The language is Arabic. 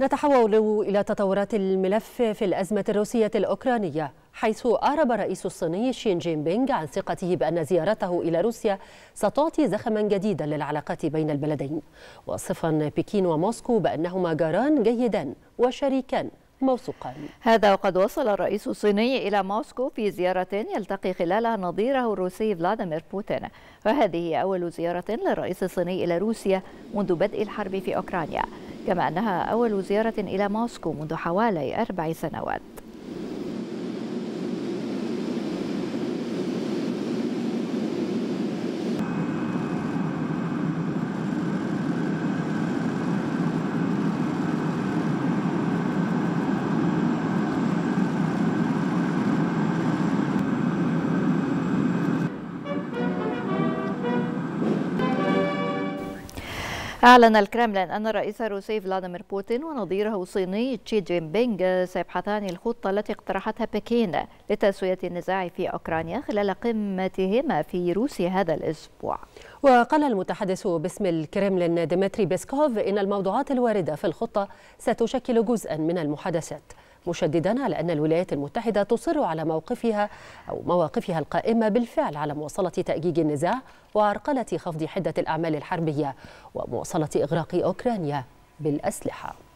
نتحول إلى تطورات الملف في الأزمة الروسية الأوكرانية حيث أعرب الرئيس الصيني شين جين بينغ عن ثقته بأن زيارته إلى روسيا ستعطي زخما جديدا للعلاقات بين البلدين وصفا بكين وموسكو بأنهما جاران جيدان وشريكان موثوقا هذا وقد وصل الرئيس الصيني إلى موسكو في زيارة يلتقي خلالها نظيره الروسي فلاديمير بوتين وهذه أول زيارة للرئيس الصيني إلى روسيا منذ بدء الحرب في أوكرانيا كما أنها أول زيارة إلى موسكو منذ حوالي أربع سنوات أعلن الكرملين أن الرئيس الروسي فلاديمير بوتين ونظيره الصيني تشي جين بينغ سيبحثان الخطة التي اقترحتها بكين لتسوية النزاع في أوكرانيا خلال قمتهما في روسيا هذا الأسبوع وقال المتحدث باسم الكرملين ديمتري بيسكوف إن الموضوعات الواردة في الخطة ستشكل جزءا من المحادثات مشددا على أن الولايات المتحدة تصر على موقفها أو مواقفها القائمة بالفعل على مواصلة تأجيج النزاع وعرقلة خفض حدة الأعمال الحربية ومواصلة إغراق أوكرانيا بالأسلحة